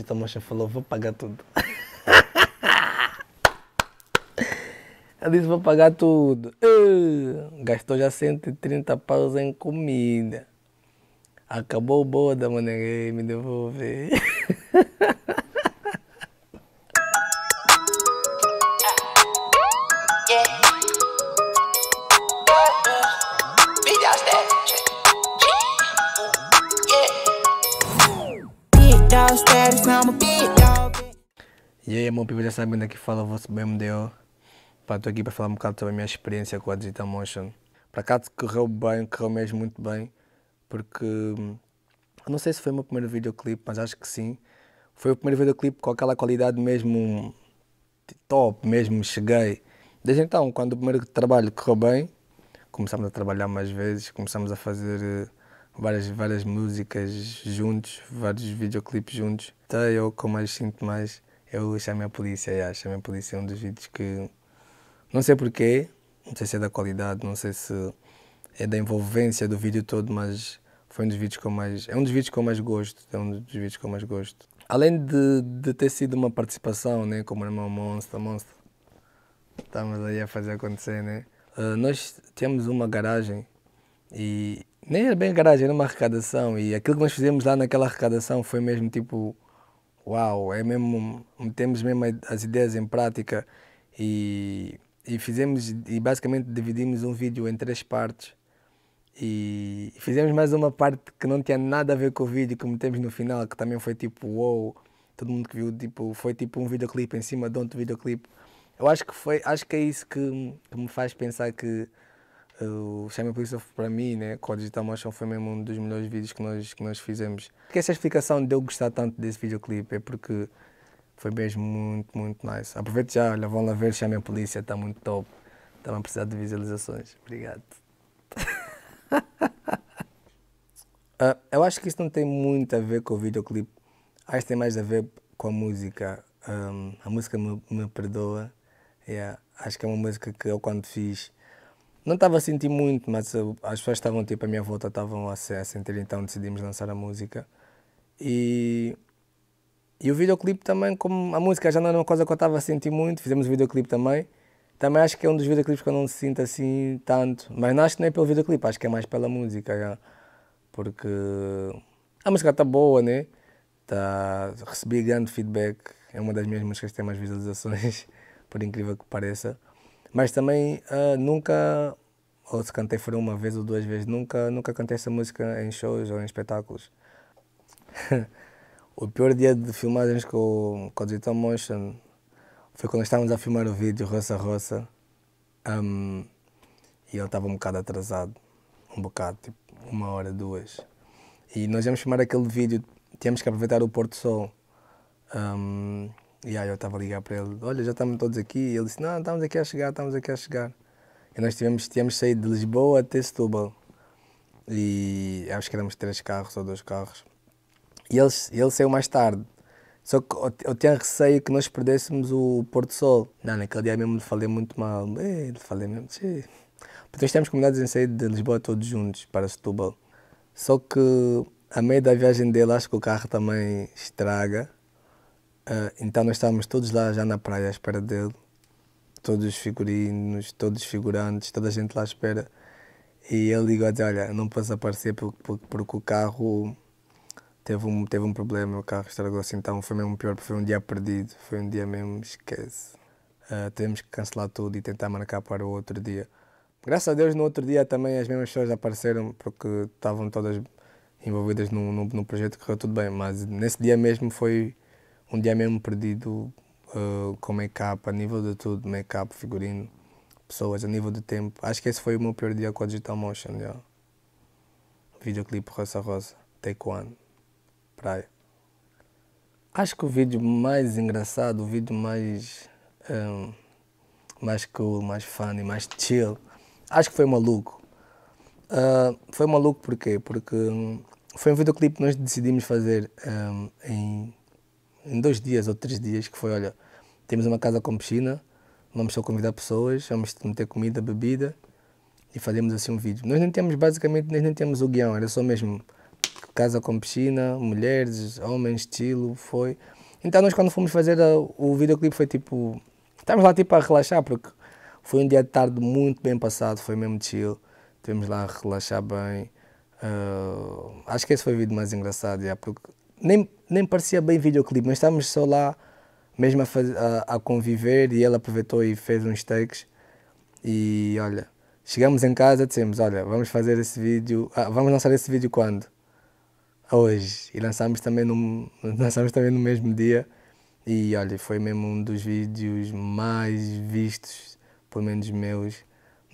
de Tamocha falou, vou pagar tudo. Ela disse, vou pagar tudo. Uh, gastou já 130 paus em comida. Acabou o boda, mané, me devolveu. E aí, meu povo, já sabem daqui fala o vosso BMDO. estou aqui para falar um bocado sobre a minha experiência com a Digital Motion. Para cá correu bem, correu mesmo muito bem, porque hum, não sei se foi o meu primeiro videoclipe, mas acho que sim. Foi o primeiro videoclipe com aquela qualidade mesmo hum, top, mesmo cheguei. Desde então, quando o primeiro trabalho correu bem, começámos a trabalhar mais vezes, começámos a fazer eh, várias, várias músicas juntos, vários videoclipes juntos. Até então, eu, como mais sinto mais, eu é chamei a polícia, yeah, chamei a polícia, é um dos vídeos que não sei porquê, não sei se é da qualidade, não sei se é da envolvência do vídeo todo, mas foi um dos vídeos que eu mais. É um dos vídeos que eu mais gosto. É um dos vídeos que eu mais gosto. Além de, de ter sido uma participação, né? Como irmão monstro Monstro. Estamos aí a fazer acontecer, né? Uh, nós tínhamos uma garagem e nem era bem garagem, era uma arrecadação. E aquilo que nós fizemos lá naquela arrecadação foi mesmo tipo, uau, é mesmo, metemos mesmo as ideias em prática e, e fizemos, e basicamente dividimos um vídeo em três partes. E fizemos mais uma parte que não tinha nada a ver com o vídeo que metemos no final, que também foi tipo, wow todo mundo que viu, tipo, foi tipo um videoclipe em cima de outro videoclipe. Eu acho que foi, acho que é isso que, que me faz pensar que o Champion Police para mim, né, com a Digital Motion foi mesmo um dos melhores vídeos que nós, que nós fizemos. Porque essa explicação de eu gostar tanto desse videoclipe é porque foi mesmo muito, muito nice. Aproveito já, olha, vão lá ver a Polícia, está muito top. Estava a precisar de visualizações. Obrigado. uh, eu acho que isso não tem muito a ver com o videoclipe. Acho que tem mais a ver com a música. Um, a música me, me perdoa. Yeah. Acho que é uma música que eu quando fiz não estava a sentir muito, mas as pessoas estavam tipo à minha volta, estavam a, a sentir, então decidimos lançar a música. E, e o videoclipe também, como a música já não era uma coisa que eu estava a sentir muito, fizemos o videoclipe também. Também acho que é um dos videoclipes que eu não sinto assim tanto, mas não acho que não é pelo videoclipe, acho que é mais pela música, já. porque a música está boa, né? Tá, recebi grande feedback, é uma das minhas músicas que tem mais visualizações, por incrível que pareça. Mas também uh, nunca, ou se cantei foi uma vez ou duas vezes, nunca, nunca cantei essa música em shows ou em espetáculos. o pior dia de filmagens com, com Digital Motion foi quando estávamos a filmar o vídeo Roça Roça um, e ele estava um bocado atrasado, um bocado, tipo uma hora, duas. E nós íamos filmar aquele vídeo, tínhamos que aproveitar o Porto Sol. Um, e aí eu estava a ligar para ele, olha, já estamos todos aqui. E ele disse, não, estamos aqui a chegar, estamos aqui a chegar. E nós tínhamos tínhamos saído de Lisboa até Setúbal. E acho que éramos três carros ou dois carros. E ele, ele saiu mais tarde. Só que eu, eu tinha receio que nós perdêssemos o Porto Sol. Não, naquele dia mesmo lhe falei muito mal. ele falei mesmo, sim. Porque nós temos combinados em sair de Lisboa todos juntos para Setúbal. Só que a meio da viagem dele, acho que o carro também estraga. Ah, então nós estávamos todos lá já na praia à espera dele, todos os figurinos, todos os figurantes, toda a gente lá à espera. E ele ligou a dizer, olha, não posso aparecer porque, porque o carro teve um, teve um problema, o carro estragou assim, então foi mesmo pior, porque foi um dia perdido, foi um dia mesmo, esquece. Uh, ah, tivemos que cancelar tudo e tentar marcar para o outro dia. Graças a Deus no outro dia também as mesmas pessoas apareceram, porque estavam todas envolvidas no, no, no projeto, correu tudo bem, mas nesse dia mesmo foi um dia mesmo perdido uh, com make-up, a nível de tudo, make-up, figurino, pessoas, a nível de tempo. Acho que esse foi o meu pior dia com a Digital Motion, já. Videoclipe Rosa Rosa, Take One, Praia. Acho que o vídeo mais engraçado, o vídeo mais, um, eh, mais cool, mais funny, mais chill, acho que foi maluco. Uh, foi maluco porquê? Porque hum, foi um videoclipe que nós decidimos fazer um, em em dois dias ou três dias, que foi, olha, temos uma casa com piscina, vamos só convidar pessoas, vamos meter comida, bebida e fazemos assim um vídeo. Nós nem temos, basicamente, nós nem temos o guião, era só mesmo casa com piscina, mulheres, homens, estilo, foi. Então nós quando fomos fazer a, eh, o videoclipe foi tipo, estávamos lá tipo a relaxar, porque foi um dia de tarde muito bem passado, foi mesmo chill, estivemos lá a relaxar bem. Uh, acho que esse foi o vídeo mais engraçado, yeah, porque nem, nem parecia bem videoclipe, mas estávamos só lá mesmo a, a, a, conviver e ela aproveitou e fez uns takes. E olha, chegamos em casa dissemos, olha, vamos fazer esse vídeo, ah, vamos lançar esse vídeo quando? Hoje. E lançamos também no, lançamos também no mesmo dia. E olha, foi mesmo um dos vídeos mais vistos, pelo menos meus.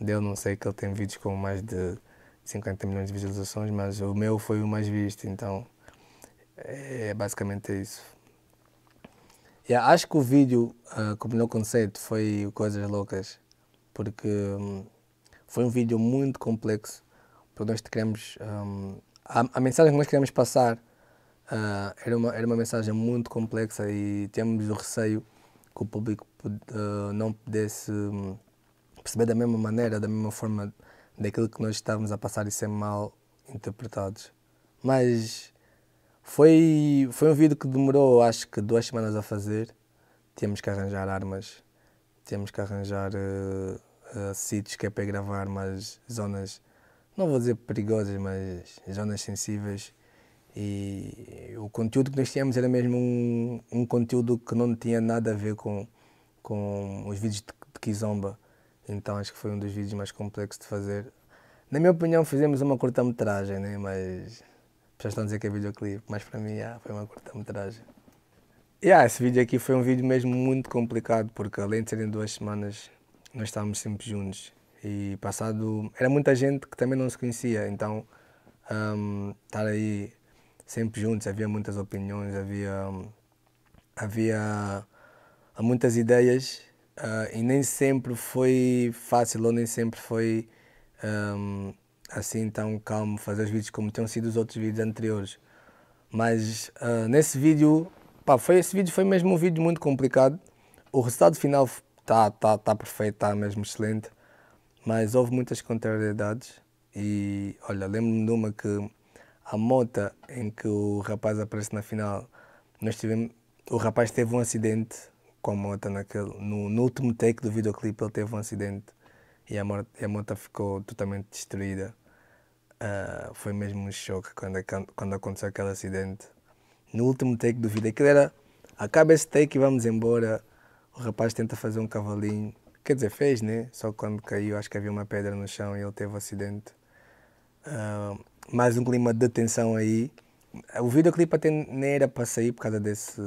Dele não sei que ele tem vídeos com mais de 50 milhões de visualizações, mas o meu foi o mais visto, então é, basicamente é isso. Yeah, acho que o vídeo, uh, como meu conceito, foi Coisas Loucas, porque um, foi um vídeo muito complexo, porque nós queremos. Um, a, a, mensagem que nós queremos passar uh, era, uma, era uma mensagem muito complexa e tínhamos o receio que o público uh, não pudesse um, perceber da mesma maneira, da mesma forma daquilo que nós estávamos a passar e ser mal interpretados. Mas foi, foi um vídeo que demorou acho que duas semanas a fazer. Temos que arranjar armas, temos que arranjar uh, uh, sítios que é para gravar, mas zonas, não vou dizer perigosas, mas zonas sensíveis. E o conteúdo que nós tínhamos era mesmo um, um conteúdo que não tinha nada a ver com, com os vídeos de, de Kizomba. Então acho que foi um dos vídeos mais complexos de fazer. Na minha opinião, fizemos uma curta-metragem, né? mas pessoas estão a dizer que é videoclipe, mas para mim yeah, foi uma curta-metragem. Yeah, esse vídeo aqui foi um vídeo mesmo muito complicado, porque além de serem duas semanas, nós estávamos sempre juntos. E passado. Era muita gente que também não se conhecia, então um, estar aí sempre juntos, havia muitas opiniões, havia. Hum, havia muitas ideias uh, e nem sempre foi fácil ou nem sempre foi. Um, assim tão calmo, fazer os vídeos como tinham sido os outros vídeos anteriores. Mas uh, nesse vídeo, pá, foi, esse vídeo foi mesmo um vídeo muito complicado. O resultado final está tá, tá perfeito, está mesmo excelente. Mas houve muitas contrariedades. E olha, lembro-me de uma que a mota em que o rapaz aparece na final, nós tivemos, o rapaz teve um acidente com a mota naquele, no, no último take do videoclipe ele teve um acidente e a, moto, e a moto ficou totalmente destruída. Uh, foi mesmo um choque quando, quando aconteceu aquele acidente. No último take do vídeo, aquilo era acaba esse take e vamos embora. O rapaz tenta fazer um cavalinho, quer dizer, fez, né? Só quando caiu, acho que havia uma pedra no chão e ele teve o um acidente. Uh, mais um clima de tensão aí. O videoclipe até nem era para sair por causa desse,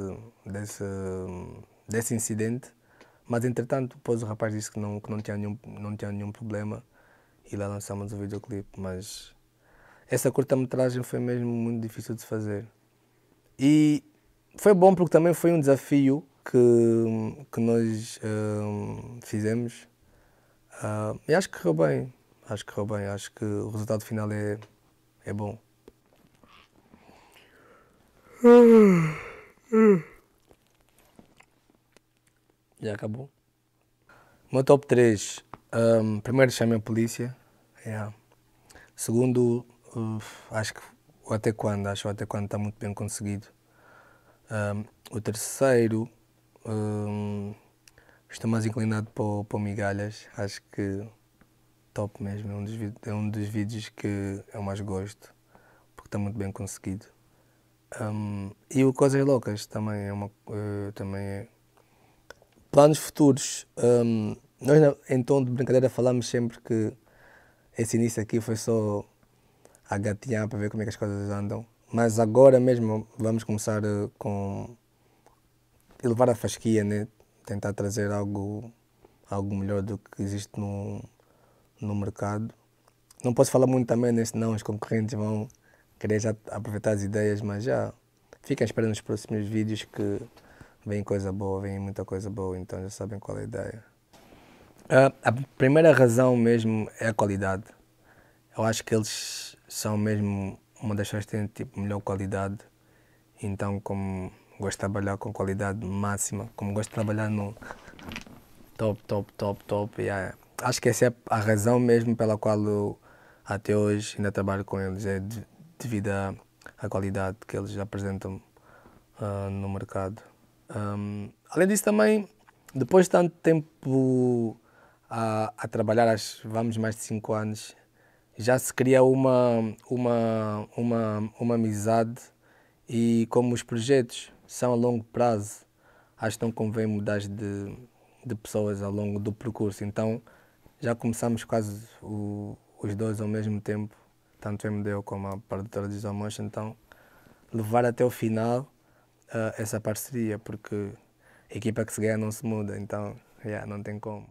desse, desse incidente, mas entretanto, depois o rapaz disse que não, que não, tinha, nenhum, não tinha nenhum problema e lá lançamos o videoclipe. Mas essa curta-metragem foi mesmo muito difícil de fazer. E foi bom porque também foi um desafio que, que nós um, fizemos. Uh, e acho que correu bem. Acho que correu bem. Acho que o resultado final é, é bom. Ah, ah. Já acabou. O meu top 3. Um, primeiro chame a polícia. Yeah. Segundo, uh, acho que até quando, acho até quando está muito bem conseguido. Um, o terceiro um, estou mais inclinado para, para migalhas. Acho que top mesmo. É um, dos, é um dos vídeos que eu mais gosto, porque está muito bem conseguido. Um, e o Coisas Loucas também é uma. Uh, também é, Planos futuros. Um, nós, em tom de brincadeira, falamos sempre que esse início aqui foi só a gatinha para ver como é que as coisas andam. Mas agora mesmo vamos começar eh, com elevar a fasquia, né? tentar trazer algo, algo melhor do que existe no, no mercado. Não posso falar muito também, né? senão os concorrentes vão querer já aproveitar as ideias, mas já fiquem à espera nos próximos vídeos que vem coisa boa, vem muita coisa boa, então já sabem qual é a ideia. Ah, a primeira razão mesmo é a qualidade. Eu acho que eles são mesmo uma das pessoas que têm tipo, melhor qualidade. Então, como gosto de trabalhar com qualidade máxima, como gosto de trabalhar no top, top, top, top, yeah. É, acho que essa é a razão mesmo pela qual eu, até hoje ainda trabalho com eles, é devido à qualidade que eles apresentam uh, no mercado. Um, além disso, também, depois de tanto tempo a, a trabalhar, acho, vamos mais de 5 anos, já se cria uma, uma, uma, uma amizade e como os projetos são a longo prazo, acho que não convém mudar de, de pessoas ao longo do percurso. Então já começamos quase o, os dois ao mesmo tempo, tanto o MDO como a produtora de Motion, então levar até o final uh, essa parceria, porque a equipa que se ganha não se muda, então yeah, não tem como.